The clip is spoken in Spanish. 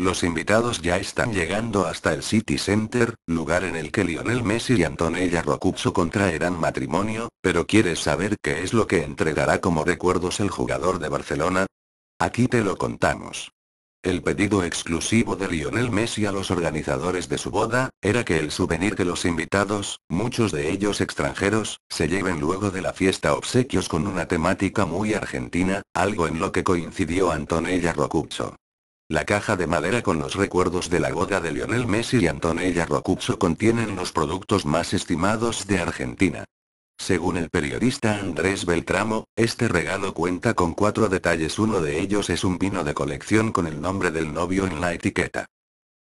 Los invitados ya están llegando hasta el City Center, lugar en el que Lionel Messi y Antonella Rocuzzo contraerán matrimonio, pero ¿quieres saber qué es lo que entregará como recuerdos el jugador de Barcelona? Aquí te lo contamos. El pedido exclusivo de Lionel Messi a los organizadores de su boda, era que el souvenir de los invitados, muchos de ellos extranjeros, se lleven luego de la fiesta obsequios con una temática muy argentina, algo en lo que coincidió Antonella Rocuzzo. La caja de madera con los recuerdos de la boda de Lionel Messi y Antonella Rocuzzo contienen los productos más estimados de Argentina. Según el periodista Andrés Beltramo, este regalo cuenta con cuatro detalles. Uno de ellos es un vino de colección con el nombre del novio en la etiqueta.